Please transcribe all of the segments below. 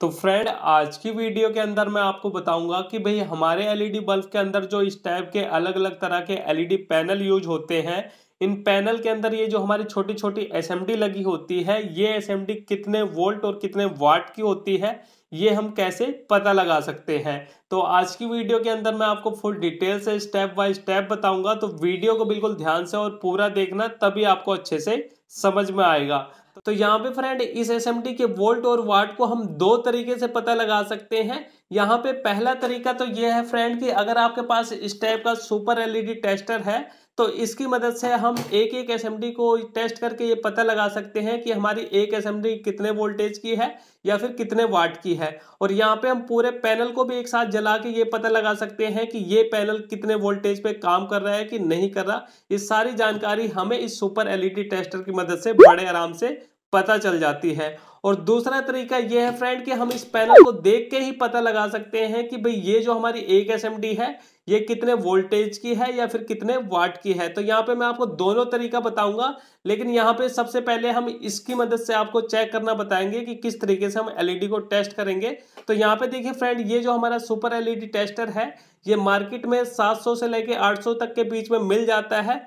तो फ्रेंड आज की वीडियो के अंदर मैं आपको बताऊंगा कि भाई हमारे एलईडी बल्ब के अंदर जो इस टाइप के अलग अलग तरह के एलईडी पैनल यूज होते हैं इन पैनल के अंदर ये जो हमारी छोटी छोटी एस लगी होती है ये एस कितने वोल्ट और कितने वाट की होती है ये हम कैसे पता लगा सकते हैं तो आज की वीडियो के अंदर मैं आपको फुल डिटेल से स्टेप बाय स्टेप बताऊंगा तो वीडियो को बिल्कुल ध्यान से और पूरा देखना तभी आपको अच्छे से समझ में आएगा तो यहाँ पे फ्रेंड इस एस के वोल्ट और वाट को हम दो तरीके से पता लगा सकते हैं यहाँ पे पहला तरीका तो ये है फ्रेंड कि अगर आपके पास इस टाइप का सुपर एलईडी टेस्टर है तो इसकी मदद से हम एक एक एसएमडी को टेस्ट करके ये पता लगा सकते हैं कि हमारी एक एसएमडी कितने वोल्टेज की है या फिर कितने वाट की है और यहाँ पे हम पूरे पैनल को भी एक साथ जला के ये पता लगा सकते हैं कि ये पैनल कितने वोल्टेज पे काम कर रहा है कि नहीं कर रहा ये सारी जानकारी हमें इस सुपर एलईडी टेस्टर की मदद से बड़े आराम से पता चल जाती है और दूसरा तरीका यह है फ्रेंड कि हम इस पैनल को देख के ही पता लगा सकते हैं कि भाई ये जो हमारी एक एस है ये कितने वोल्टेज की है या फिर कितने वाट की है तो यहाँ पे मैं आपको दोनों तरीका बताऊंगा लेकिन यहाँ पे सबसे पहले हम इसकी मदद से आपको चेक करना बताएंगे कि किस तरीके से हम एलईडी e को टेस्ट करेंगे तो यहाँ पे देखिए फ्रेंड ये जो हमारा सुपर एलईडी टेस्टर है ये मार्केट में 700 से लेके 800 तक के बीच में मिल जाता है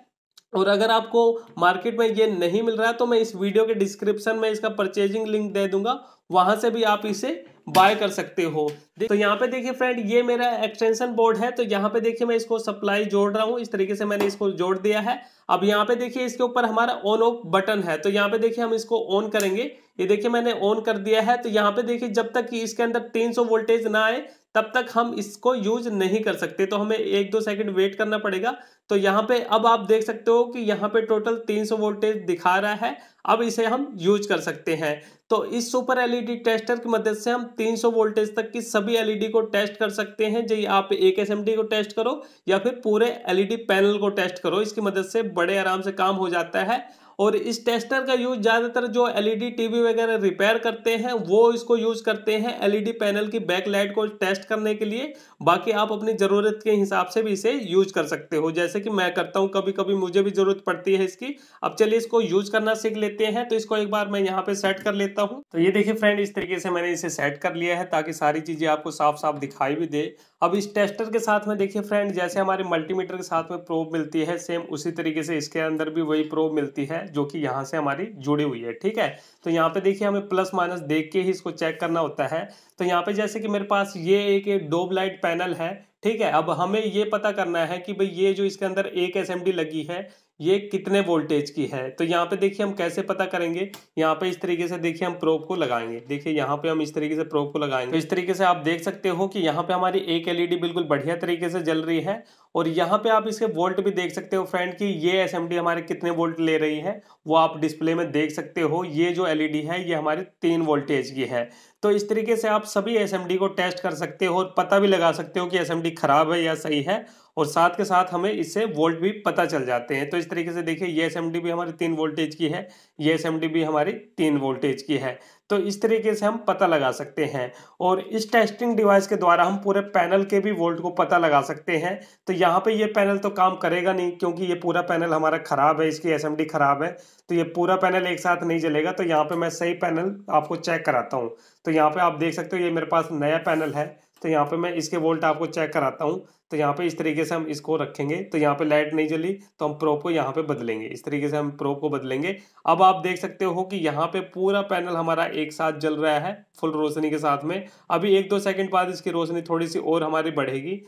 और अगर आपको मार्केट में ये नहीं मिल रहा है तो मैं इस वीडियो के डिस्क्रिप्शन में इसका परचेजिंग लिंक दे दूंगा वहां से भी आप इसे बाय कर सकते हो तो यहाँ पे देखिए फ्रेंड ये मेरा एक्सटेंशन बोर्ड है तो यहाँ पे देखिए मैं इसको सप्लाई जोड़ रहा हूँ इस तरीके से मैंने इसको जोड़ दिया है अब यहाँ पे देखिए इसके ऊपर हमारा ऑन ऑफ बटन है तो यहाँ पे देखिए हम इसको ऑन करेंगे ये देखिए मैंने ऑन कर दिया है तो यहाँ पे देखिए जब तक कि इसके अंदर 300 वोल्टेज ना आए तब तक हम इसको यूज नहीं कर सकते तो हमें एक दो सेकंड वेट करना पड़ेगा तो यहाँ पे अब आप देख सकते हो कि यहाँ पे टोटल 300 वोल्टेज दिखा रहा है अब इसे हम यूज कर सकते हैं तो इस सुपर एलईडी टेस्टर की मदद से हम 300 वोल्टेज तक की सभी एलईडी e को टेस्ट कर सकते हैं जी आप एक एस को टेस्ट करो या फिर पूरे एलईडी पैनल e को टेस्ट करो इसकी मदद से बड़े आराम से काम हो जाता है और इस टेस्टर का यूज ज़्यादातर जो एलईडी टीवी वगैरह रिपेयर करते हैं वो इसको यूज करते हैं एलईडी पैनल की बैक लाइट को टेस्ट करने के लिए बाकी आप अपनी ज़रूरत के हिसाब से भी इसे यूज कर सकते हो जैसे कि मैं करता हूँ कभी कभी मुझे भी ज़रूरत पड़ती है इसकी अब चलिए इसको यूज करना सीख लेते हैं तो इसको एक बार मैं यहाँ पे सेट कर लेता हूँ तो ये देखिए फ्रेंड इस तरीके से मैंने इसे सेट कर लिया है ताकि सारी चीज़ें आपको साफ साफ दिखाई भी दे अब इस टेस्टर के साथ में देखिए फ्रेंड जैसे हमारे मल्टीमीटर के साथ में प्रोब मिलती है सेम उसी तरीके से इसके अंदर भी वही प्रोब मिलती है जो कि यहाँ से हमारी जुड़ी हुई है ठीक है तो यहाँ पे देखिए हमें प्लस माइनस देख के ही इसको चेक करना होता है तो यहाँ पे जैसे कि मेरे पास ये एक डोब लाइट पैनल है ठीक है अब हमें ये पता करना है कि भाई ये जो इसके अंदर एक एस लगी है ये कितने वोल्टेज की है तो यहाँ पे देखिए हम कैसे पता करेंगे यहाँ पे इस तरीके से देखिए हम प्रोब को लगाएंगे देखिए यहाँ पे हम इस तरीके से प्रोब को लगाएंगे तो इस तरीके से आप देख सकते हो कि यहाँ पे हमारी एक एलईडी बिल्कुल बढ़िया तरीके से जल रही है और यहाँ पे आप इसके वोल्ट भी देख सकते हो फ्रेंड की ये एस हमारे कितने वोल्ट ले रही है वो आप डिस्प्ले में देख सकते हो ये जो एलईडी है ये हमारी तीन वोल्टेज की है तो इस तरीके से आप सभी एस को टेस्ट कर सकते हो और पता भी लगा सकते हो कि एस खराब है या सही है और साथ के साथ हमें इससे वोल्ट भी पता चल जाते हैं तो इस तरीके से देखिए ये एस भी हमारी तीन वोल्टेज की है ये एस भी हमारी तीन वोल्टेज की है तो इस तरीके से हम पता लगा सकते हैं और इस टेस्टिंग डिवाइस के द्वारा हम पूरे पैनल के भी वोल्ट को पता लगा सकते हैं तो यहाँ पे ये पैनल तो काम करेगा नहीं क्योंकि ये पूरा पैनल हमारा ख़राब है इसकी एस ख़राब है तो ये पूरा पैनल एक साथ नहीं चलेगा तो यहाँ पे मैं सही पैनल आपको चेक कराता हूँ तो यहाँ पे आप देख सकते हो ये मेरे पास नया पैनल है तो यहाँ पे मैं इसके वोल्ट आपको चेक कराता हूँ तो यहाँ पे इस तरीके से हम इसको रखेंगे तो यहाँ पे लाइट नहीं जली तो हम प्रोप को यहाँ पे बदलेंगे इस तरीके से हम प्रोप को बदलेंगे अब आप देख सकते हो कि यहाँ पे पूरा पैनल हमारा एक साथ जल रहा है फुल रोशनी के साथ में अभी एक दो सेकेंड बाद इसकी रोशनी थोड़ी सी और हमारी बढ़ेगी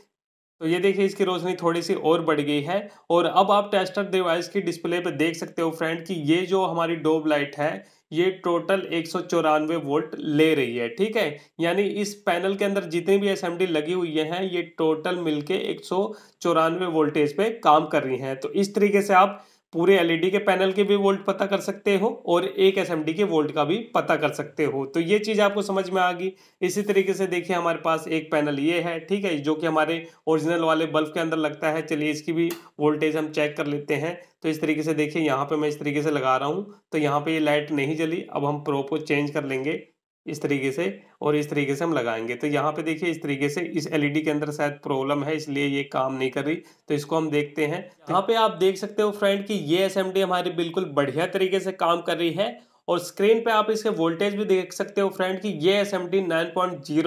तो ये देखिए इसकी रोशनी थोड़ी सी और बढ़ गई है और अब आप टेस्टर डिवाइस की डिस्प्ले पे देख सकते हो फ्रेंड कि ये जो हमारी डोब लाइट है ये टोटल एक सौ वोल्ट ले रही है ठीक है यानी इस पैनल के अंदर जितनी भी एस लगी हुई हैं ये टोटल मिलके एक वोल्टेज पे काम कर रही हैं तो इस तरीके से आप पूरे एलईडी e के पैनल के भी वोल्ट पता कर सकते हो और एक एसएमडी के वोल्ट का भी पता कर सकते हो तो ये चीज़ आपको समझ में आ गई इसी तरीके से देखिए हमारे पास एक पैनल ये है ठीक है जो कि हमारे ओरिजिनल वाले बल्ब के अंदर लगता है चलिए इसकी भी वोल्टेज हम चेक कर लेते हैं तो इस तरीके से देखिए यहाँ पर मैं इस तरीके से लगा रहा हूँ तो यहाँ पर ये लाइट नहीं जली अब हम प्रो को चेंज कर लेंगे इस तरीके से और इस तरीके से हम लगाएंगे तो यहाँ पे देखिए इस तरीके से इस एलईडी e के अंदर शायद प्रॉब्लम है इसलिए ये काम नहीं कर रही तो इसको हम देखते हैं यहाँ पे आप देख सकते हो फ्रेंड कि ये एस हमारी बिल्कुल बढ़िया तरीके से काम कर रही है और स्क्रीन पे आप इसके वोल्टेज भी देख सकते हो फ्रेंड कि ये एस एम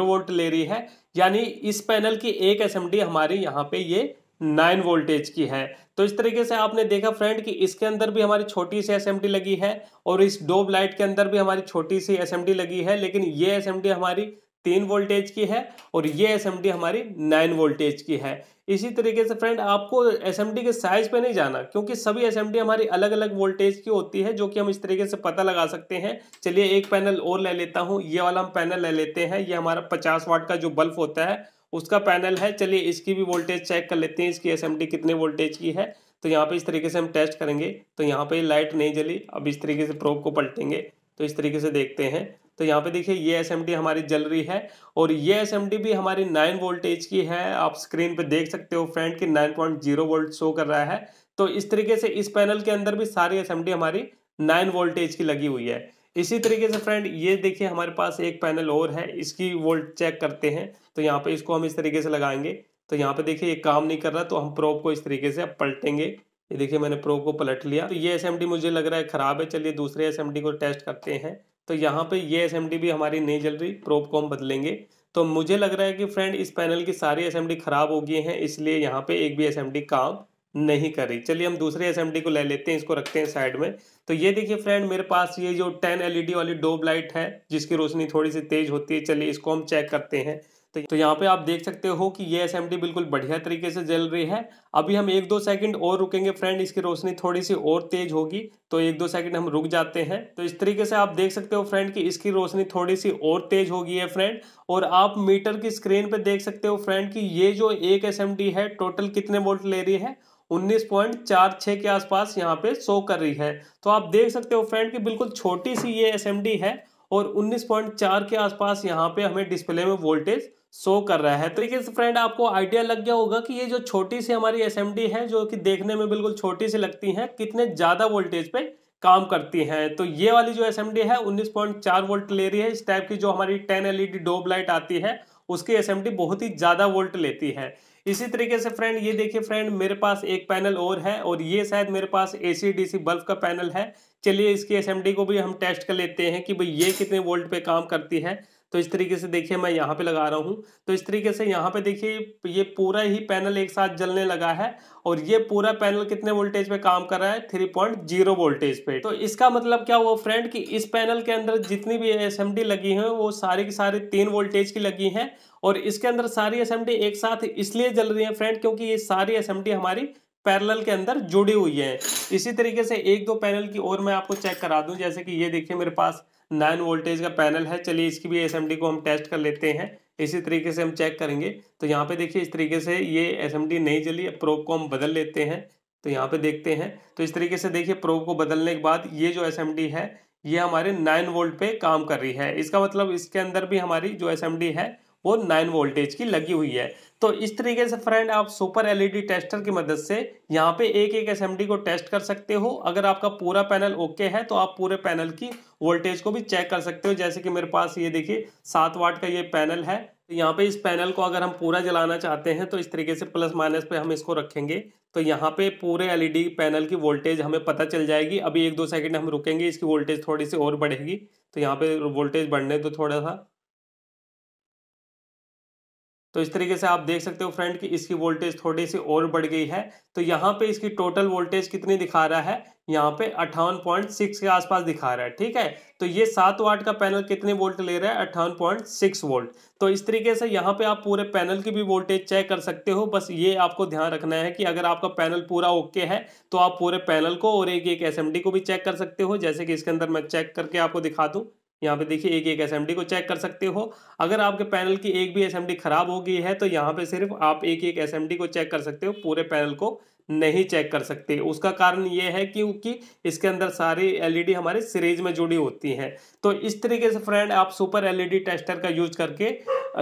वोल्ट ले रही है यानी इस पैनल की एक एस हमारी यहाँ पे ये नाइन वोल्टेज की है तो इस तरीके से आपने देखा फ्रेंड कि इसके अंदर भी हमारी छोटी सी एस लगी है और इस डोब लाइट के अंदर भी हमारी छोटी सी एस लगी है लेकिन ये एस हमारी तीन वोल्टेज की है और ये एस हमारी नाइन वोल्टेज की है इसी तरीके से फ्रेंड आपको एस के साइज पे नहीं जाना क्योंकि सभी एस हमारी अलग अलग वोल्टेज की होती है जो कि हम इस तरीके से पता लगा सकते हैं चलिए एक पैनल और ले लेता हूँ ये वाला हम पैनल ले लेते हैं ये हमारा पचास वाट का जो बल्ब होता है उसका पैनल है चलिए इसकी भी वोल्टेज चेक कर लेते हैं इसकी एस कितने वोल्टेज की है तो यहाँ पे इस तरीके से हम टेस्ट करेंगे तो यहाँ पे लाइट नहीं जली अब इस तरीके से प्रोब को पलटेंगे तो इस तरीके से देखते हैं तो यहाँ पे देखिए ये एस हमारी जल रही है और ये एस भी हमारी नाइन वोल्टेज की है आप स्क्रीन पर देख सकते हो फ्रेंड की nine point zero volt show कर रहा है तो इस तरीके से इस पैनल के अंदर भी सारी एस हमारी नाइन वोल्टेज की लगी हुई है इसी तरीके से फ्रेंड ये देखिए हमारे पास एक पैनल और है इसकी वोल्ट चेक करते हैं तो यहाँ पे इसको हम इस तरीके से लगाएंगे तो यहाँ पे देखिए ये काम नहीं कर रहा तो हम प्रोप को इस तरीके से अब पलटेंगे ये देखिए मैंने प्रोप को पलट लिया तो ये एस मुझे लग रहा है ख़राब है चलिए दूसरे एस को टेस्ट करते हैं तो यहाँ पे ये एस भी हमारी नहीं जल रही प्रोप को हम बदलेंगे तो मुझे लग रहा है कि फ्रेंड इस पैनल की सारी एस खराब हो गई है इसलिए यहाँ पे एक भी एस काम नहीं कर रही चलिए हम दूसरे एस को ले लेते हैं इसको रखते हैं साइड में तो ये देखिए फ्रेंड मेरे पास ये जो टेन एलईडी e वाली डोब लाइट है जिसकी रोशनी थोड़ी सी तेज होती है चलिए इसको हम चेक करते हैं तो, तो यहाँ पे आप देख सकते हो कि ये एस बिल्कुल बढ़िया तरीके से जल रही है अभी हम एक दो सेकंड और रुकेंगे फ्रेंड इसकी रोशनी थोड़ी सी और तेज होगी तो एक दो सेकंड हम रुक जाते हैं तो इस तरीके से आप देख सकते हो फ्रेंड कि इसकी रोशनी थोड़ी सी और तेज होगी है फ्रेंड और आप मीटर की स्क्रीन पर देख सकते हो फ्रेंड की ये जो एक एस है टोटल कितने वोल्ट ले रही है उन्नीस पॉइंट चार के आसपास यहाँ पे शो कर रही है तो आप देख सकते हो फ्रेंड कि बिल्कुल छोटी सी ये एस है और 19.4 के आसपास यहाँ पे हमें डिस्प्ले में वोल्टेज शो कर रहा है तो देखिए फ्रेंड आपको आइडिया लग गया होगा कि ये जो छोटी सी हमारी एस है जो कि देखने में बिल्कुल छोटी सी लगती है कितने ज़्यादा वोल्टेज पे काम करती हैं तो ये वाली जो एस है 19.4 वोल्ट ले रही है इस टाइप की जो हमारी 10 एलईडी डोब लाइट आती है उसकी एस बहुत ही ज़्यादा वोल्ट लेती है इसी तरीके से फ्रेंड ये देखिए फ्रेंड मेरे पास एक पैनल और है और ये शायद मेरे पास A C D C bulb का पैनल है चलिए इसकी एस को भी हम टेस्ट कर लेते हैं कि भाई ये कितने वोल्ट पे काम करती है तो इस तरीके से देखिए मैं यहाँ पे लगा रहा हूँ तो इस तरीके से यहाँ पे देखिए ये पूरा ही पैनल एक साथ जलने लगा है और ये पूरा पैनल कितने वोल्टेज पे काम कर रहा है थ्री पॉइंट जीरो वोल्टेज पे तो इसका मतलब क्या हुआ फ्रेंड कि इस पैनल के अंदर जितनी भी एस लगी है वो सारी की सारी तीन वोल्टेज की लगी है और इसके अंदर सारी एस एक साथ इसलिए जल रही है फ्रेंड क्योंकि ये सारी एस हमारी पैरेलल के अंदर जुड़ी हुई है इसी तरीके से एक दो पैनल की और मैं आपको चेक करा दूं जैसे कि ये देखिए मेरे पास नाइन वोल्टेज का पैनल है चलिए इसकी भी एस को हम टेस्ट कर लेते हैं इसी तरीके से हम चेक करेंगे तो यहाँ पे देखिए इस तरीके से ये एस नहीं चली प्रोब को हम बदल लेते हैं तो यहाँ पे देखते हैं तो इस तरीके से देखिए प्रोब को बदलने के बाद ये जो एस है ये हमारे नाइन वोल्ट पे काम कर रही है इसका मतलब इसके अंदर भी हमारी जो एस है वो नाइन वोल्टेज की लगी हुई है तो इस तरीके से फ्रेंड आप सुपर एलईडी टेस्टर की मदद से यहाँ पे एक एक एसएमडी को टेस्ट कर सकते हो अगर आपका पूरा पैनल ओके है तो आप पूरे पैनल की वोल्टेज को भी चेक कर सकते हो जैसे कि मेरे पास ये देखिए सात वाट का ये पैनल है तो यहाँ पे इस पैनल को अगर हम पूरा जलाना चाहते हैं तो इस तरीके से प्लस माइनस पे हम इसको रखेंगे तो यहाँ पे पूरे एलईडी पैनल e की वोल्टेज हमें पता चल जाएगी अभी एक दो सेकंड हम रुकेंगे इसकी वोल्टेज थोड़ी सी और बढ़ेगी तो यहाँ पे वोल्टेज बढ़ने तो थोड़ा सा तो इस तरीके से आप देख सकते हो फ्रेंड कि इसकी वोल्टेज थोड़ी सी और बढ़ गई है तो यहाँ पे इसकी टोटल वोल्टेज कितनी दिखा रहा है यहाँ पे अट्ठावन पॉइंट सिक्स के आसपास दिखा रहा है ठीक है तो ये सात वाट का पैनल कितने वोल्ट ले रहा है अट्ठावन पॉइंट सिक्स वोल्ट तो इस तरीके से यहाँ पे आप पूरे पैनल की भी वोल्टेज चेक कर सकते हो बस ये आपको ध्यान रखना है कि अगर आपका पैनल पूरा ओके है तो आप पूरे पैनल को और एक एक एस को भी चेक कर सकते हो जैसे कि इसके अंदर मैं चेक करके आपको दिखा दूँ यहाँ पे देखिए एक एक एस को चेक कर सकते हो अगर आपके पैनल की एक भी एस ख़राब हो गई है तो यहाँ पे सिर्फ आप एक एक एस को चेक कर सकते हो पूरे पैनल को नहीं चेक कर सकते उसका कारण यह है क्योंकि इसके अंदर सारी एलईडी e हमारे सीरीज में जुड़ी होती हैं तो इस तरीके से फ्रेंड आप सुपर एलईडी टेस्टर का यूज करके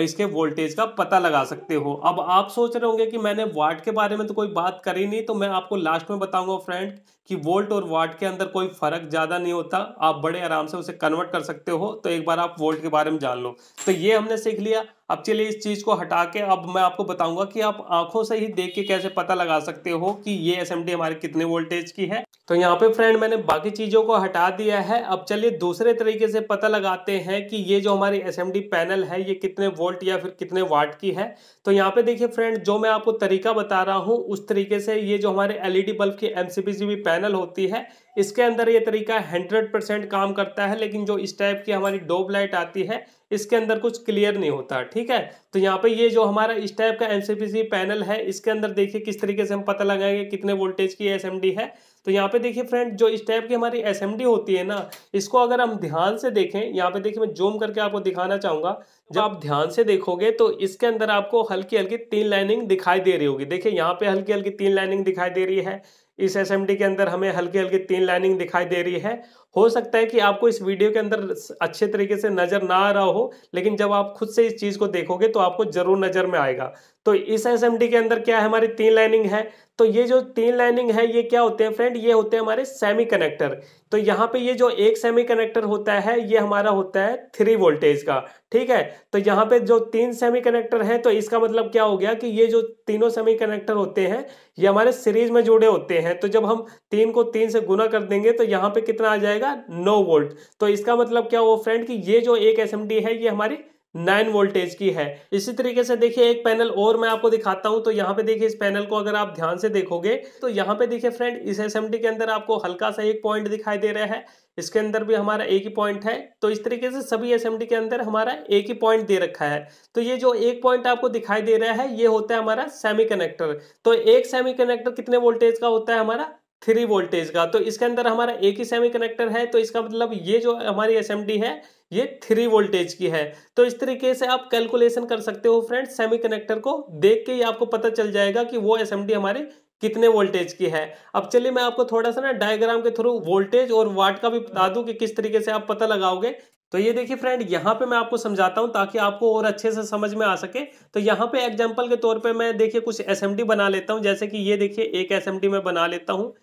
इसके वोल्टेज का पता लगा सकते हो अब आप सोच रहे होंगे कि मैंने वाट के बारे में तो कोई बात करी नहीं तो मैं आपको लास्ट में बताऊंगा फ्रेंड कि वोल्ट और वाट के अंदर कोई फर्क ज़्यादा नहीं होता आप बड़े आराम से उसे कन्वर्ट कर सकते हो तो एक बार आप वोल्ट के बारे में जान लो तो ये हमने सीख लिया अब चलिए इस चीज़ को हटा के अब मैं आपको बताऊंगा कि आप आंखों से ही देख के कैसे पता लगा सकते हो कि ये एस हमारे कितने वोल्टेज की है तो यहाँ पे फ्रेंड मैंने बाकी चीज़ों को हटा दिया है अब चलिए दूसरे तरीके से पता लगाते हैं कि ये जो हमारी एस पैनल है ये कितने वोल्ट या फिर कितने वाट की है तो यहाँ पे देखिए फ्रेंड जो मैं आपको तरीका बता रहा हूँ उस तरीके से ये जो हमारे एलईडी बल्ब की भी पैनल होती है इसके अंदर ये तरीका हंड्रेड परसेंट काम करता है लेकिन जो इस टाइप की हमारी डोब लाइट आती है इसके अंदर कुछ क्लियर नहीं होता ठीक है तो यहाँ पे ये जो हमारा इस टाइप का एनसीपीसी पैनल है इसके अंदर देखिए किस तरीके से हम पता लगाएंगे कितने वोल्टेज की एस है तो यहाँ पे देखिए फ्रेंड जो इस टाइप की हमारी एस होती है ना इसको अगर हम ध्यान से देखें यहाँ पे देखिए मैं जूम करके आपको दिखाना चाहूंगा जब आप ध्यान से देखोगे तो इसके अंदर आपको हल्की हल्की तीन लाइनिंग दिखाई दे रही होगी देखिए यहाँ पे हल्की हल्की तीन लाइनिंग दिखाई दे रही है इस एस के अंदर हमें हल्की हल्की तीन लाइनिंग दिखाई दे रही है हो सकता है कि आपको इस वीडियो के अंदर अच्छे तरीके से नज़र ना आ रहा हो लेकिन जब आप खुद से इस चीज़ को देखोगे तो आपको ज़रूर नज़र में आएगा तो इस एस के अंदर क्या है हमारी तीन लाइनिंग है तो ये जो तीन लाइनिंग है ये क्या होते हैं फ्रेंड ये होते हैं हमारे सेमी कनेक्टर तो यहाँ पे ये जो एक सेमी कनेक्टर होता है ये हमारा होता है थ्री वोल्टेज का ठीक है तो यहाँ पे जो तीन सेमी कनेक्टर है तो इसका मतलब क्या हो गया कि ये जो तीनों सेमी कनेक्टर होते हैं ये हमारे सीरीज में जुड़े होते हैं तो जब हम तीन को तीन से गुना कर देंगे तो यहाँ पे कितना आ जाएगा जाएगा नौ वोल्ट तो इसका मतलब क्या हुआ फ्रेंड कि ये जो एक एस है ये हमारी नाइन वोल्टेज की है इसी तरीके से देखिए एक पैनल और मैं आपको दिखाता हूं तो यहाँ पे देखिए इस पैनल को अगर आप ध्यान से देखोगे तो यहाँ पे देखिए फ्रेंड इस एस के अंदर आपको हल्का सा एक पॉइंट दिखाई दे रहा है इसके अंदर भी हमारा एक ही पॉइंट है तो इस तरीके से सभी एस के अंदर हमारा एक ही पॉइंट दे रखा है तो ये जो एक पॉइंट आपको दिखाई दे रहा है ये होता है हमारा सेमी तो एक सेमी कितने वोल्टेज का होता है हमारा थ्री वोल्टेज का तो इसके अंदर हमारा एक ही सेमी कनेक्टर है तो इसका मतलब ये जो हमारी एस है ये थ्री वोल्टेज की है तो इस तरीके से आप कैलकुलेशन कर सकते हो फ्रेंड सेमी कनेक्टर को देख के ही आपको पता चल जाएगा कि वो एस हमारी कितने वोल्टेज की है अब चलिए मैं आपको थोड़ा सा ना डायग्राम के थ्रू वोल्टेज और वाट का भी बता दूं कि किस तरीके से आप पता लगाओगे तो ये देखिए फ्रेंड यहाँ पे मैं आपको समझाता हूँ ताकि आपको और अच्छे से समझ में आ सके तो यहाँ पे एग्जांपल के तौर पे मैं देखिए कुछ एस बना लेता हूँ जैसे कि ये देखिए एक एस मैं बना लेता हूँ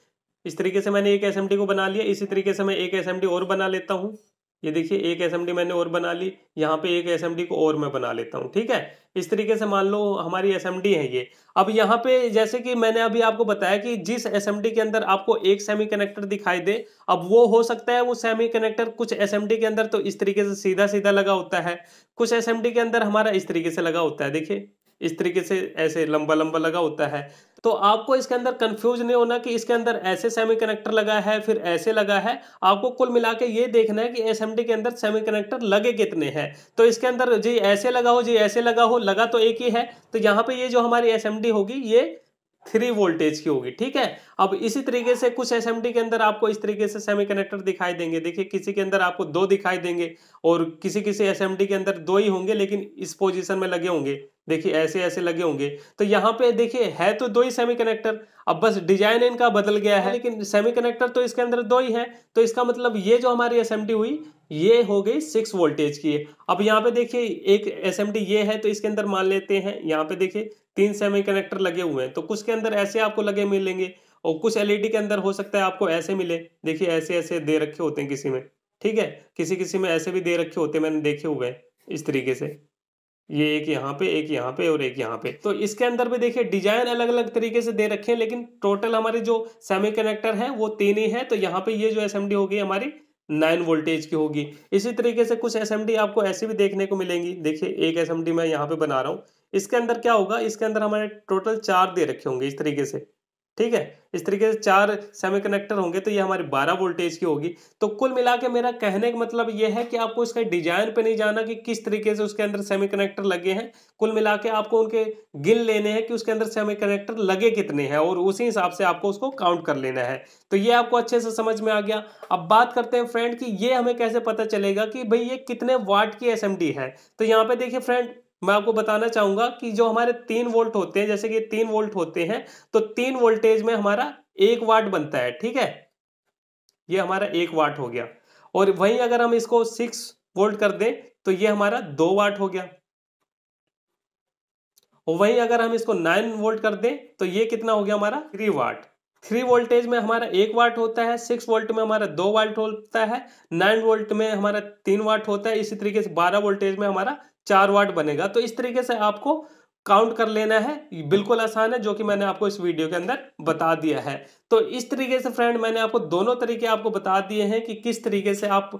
इस तरीके से मैंने एक एस को बना लिया इसी तरीके से मैं एक एस और बना लेता हूँ ये देखिए एक एस मैंने और बना ली यहाँ पे एक एस को और मैं बना लेता हूँ ठीक है इस तरीके से मान लो हमारी एस है ये अब यहाँ पे जैसे कि मैंने अभी आपको बताया कि जिस एस के अंदर आपको एक सेमी कनेक्टर दिखाई दे अब वो हो सकता है वो सेमी कनेक्टर कुछ एस के अंदर तो इस तरीके से सीधा सीधा लगा होता है कुछ एस के अंदर हमारा इस तरीके से लगा होता है देखिए इस तरीके से ऐसे लंबा लंबा लगा होता है तो आपको इसके अंदर कंफ्यूज नहीं होना कि इसके अंदर ऐसे सेमी कनेक्टर लगा है फिर ऐसे लगा है आपको कुल मिला के ये देखना है कि एस के अंदर सेमी कनेक्टर लगे कितने हैं तो इसके अंदर जी ऐसे लगा हो जी ऐसे लगा हो लगा तो एक ही है तो यहाँ पे ये जो हमारी एस होगी ये थ्री वोल्टेज की होगी ठीक है अब इसी तरीके से कुछ एस के अंदर आपको इस तरीके से सेमीकंडक्टर दिखाई देंगे देखिए किसी के अंदर आपको दो दिखाई देंगे और किसी किसी एस के अंदर दो ही होंगे लेकिन इस पोजीशन में लगे होंगे देखिए ऐसे ऐसे लगे होंगे तो यहाँ पे देखिए है तो दो ही सेमीकंडक्टर अब बस डिजाइन इनका बदल गया है लेकिन सेमीकंडक्टर तो इसके अंदर दो ही है तो इसका मतलब ये जो हमारी एस हुई ये हो गई सिक्स वोल्टेज की अब यहाँ पे देखिए एक एस ये है तो इसके अंदर मान लेते हैं यहाँ पे देखिए तीन सेमी कनेक्टर लगे हुए हैं तो कुछ के अंदर ऐसे आपको लगे मिलेंगे और कुछ एलईडी e के अंदर हो सकता है आपको ऐसे मिले देखिए ऐसे ऐसे दे रखे होते हैं किसी में ठीक है किसी किसी में ऐसे भी दे रखे होते हैं मैंने देखे हुए हैं इस तरीके से ये एक यहाँ पे एक यहाँ पे और एक यहाँ पे तो इसके अंदर भी देखिए डिजाइन अलग अलग तरीके से दे रखे हैं लेकिन टोटल हमारे जो सेमी कनेक्टर है वो तीन ही है तो यहाँ पे ये जो एस होगी हमारी नाइन वोल्टेज की होगी इसी तरीके से कुछ एस आपको ऐसे भी देखने को मिलेंगी देखिए एक एस मैं यहाँ पे बना रहा हूँ इसके अंदर क्या होगा इसके अंदर हमारे टोटल चार दे रखे होंगे इस तरीके से ठीक है इस तरीके से चार सेमीकंडक्टर होंगे तो ये हमारी 12 वोल्टेज की होगी तो कुल मिला के मेरा कहने का मतलब ये है कि आपको इसका डिजाइन पे नहीं जाना कि किस तरीके से उसके अंदर सेमीकंडक्टर लगे हैं कुल मिला के आपको उनके गिन लेने हैं कि उसके अंदर सेमीकंडक्टर लगे कितने हैं और उसी हिसाब से आपको उसको काउंट कर लेना है तो ये आपको अच्छे से समझ में आ गया अब बात करते हैं फ्रेंड की ये हमें कैसे पता चलेगा कि भाई ये कितने वाट की एस है तो यहाँ पे देखिए फ्रेंड मैं आपको बताना चाहूंगा कि जो हमारे तीन वोल्ट होते हैं जैसे कि तीन वोल्ट होते हैं तो तीन वोल्टेज में हमारा एक वाट बनता है ठीक है ये हमारा एक वाट हो गया और वहीं अगर हम इसको सिक्स वोल्ट कर दें तो ये हमारा दो वाट हो गया और वहीं अगर हम इसको नाइन वोल्ट कर दें तो ये कितना हो गया हमारा थ्री वाट थ्री वोल्टेज में हमारा एक वाट होता है सिक्स वोल्ट में हमारा दो वाट होता है नाइन वोल्ट में हमारा तीन वाट होता है इसी तरीके से बारह वोल्टेज में हमारा चार वाट बनेगा तो इस तरीके से आपको काउंट कर लेना है बिल्कुल आसान है जो कि मैंने आपको इस वीडियो के अंदर बता दिया है तो इस तरीके से फ्रेंड मैंने आपको दोनों तरीके आपको बता दिए हैं कि किस तरीके से आप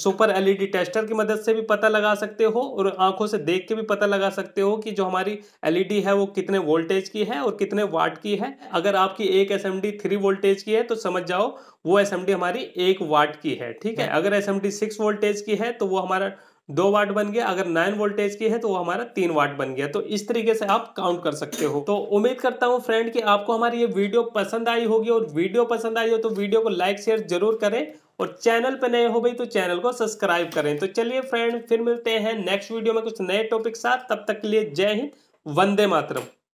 सुपर एलईडी टेस्टर की मदद से भी पता लगा सकते हो और आंखों से देख के भी पता लगा सकते हो कि जो हमारी एलईडी है वो कितने वोल्टेज की है और कितने वाट की है अगर आपकी एक एस एम वोल्टेज की है तो समझ जाओ वो एस हमारी एक वाट की है ठीक है अगर एस एम वोल्टेज की है तो वो हमारा दो वाट बन गया अगर नाइन वोल्टेज की है तो वो हमारा तीन वाट बन गया तो इस तरीके से आप काउंट कर सकते हो तो उम्मीद करता हूँ फ्रेंड कि आपको हमारी ये वीडियो पसंद आई होगी और वीडियो पसंद आई हो तो वीडियो को लाइक शेयर जरूर करें और चैनल पर नए हो भाई तो चैनल को सब्सक्राइब करें तो चलिए फ्रेंड फिर मिलते हैं नेक्स्ट वीडियो में कुछ नए टॉपिक साथ तब तक के लिए जय हिंद वंदे मातरम